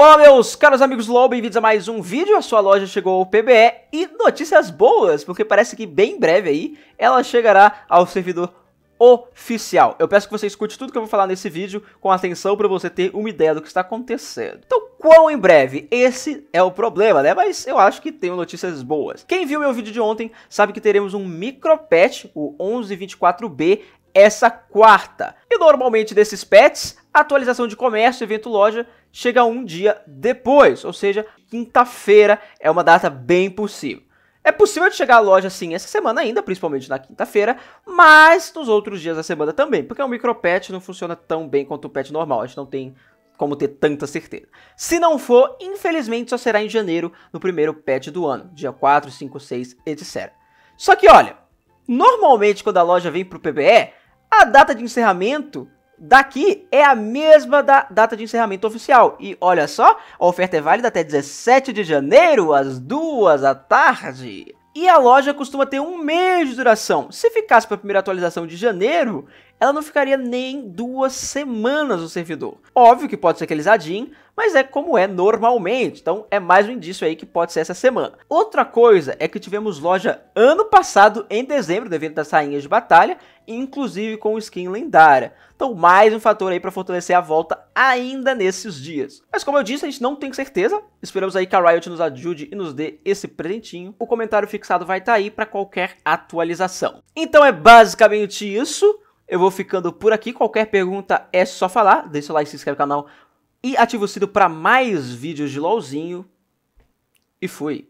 Olá meus caros amigos LOL, bem-vindos a mais um vídeo, a sua loja chegou ao PBE e notícias boas, porque parece que bem breve aí ela chegará ao servidor oficial. Eu peço que você escute tudo que eu vou falar nesse vídeo com atenção para você ter uma ideia do que está acontecendo. Então quão em breve? Esse é o problema, né? Mas eu acho que tenho notícias boas. Quem viu meu vídeo de ontem sabe que teremos um micro patch, o 1124B, essa quarta. E normalmente desses pets, a atualização de comércio, evento loja, chega um dia depois, ou seja, quinta-feira é uma data bem possível. É possível de chegar à loja sim essa semana ainda, principalmente na quinta-feira, mas nos outros dias da semana também, porque o micro patch não funciona tão bem quanto o patch normal. A gente não tem como ter tanta certeza. Se não for, infelizmente só será em janeiro, no primeiro patch do ano, dia 4, 5, 6, etc. Só que olha, normalmente quando a loja vem pro PBE, a data de encerramento daqui é a mesma da data de encerramento oficial. E olha só, a oferta é válida até 17 de janeiro, às 2 da tarde. E a loja costuma ter um mês de duração. Se ficasse para a primeira atualização de janeiro, ela não ficaria nem duas semanas no servidor. Óbvio que pode ser aquele zadinho, mas é como é normalmente, então é mais um indício aí que pode ser essa semana. Outra coisa é que tivemos loja ano passado, em dezembro, do evento das Rainhas de Batalha, inclusive com skin lendária. Então mais um fator aí para fortalecer a volta ainda nesses dias. Mas como eu disse, a gente não tem certeza, esperamos aí que a Riot nos ajude e nos dê esse presentinho. O comentário fixado vai estar tá aí para qualquer atualização. Então é basicamente isso, eu vou ficando por aqui. Qualquer pergunta é só falar. Deixa o like, se inscreve no canal e ativa o sino para mais vídeos de LOLzinho. E fui.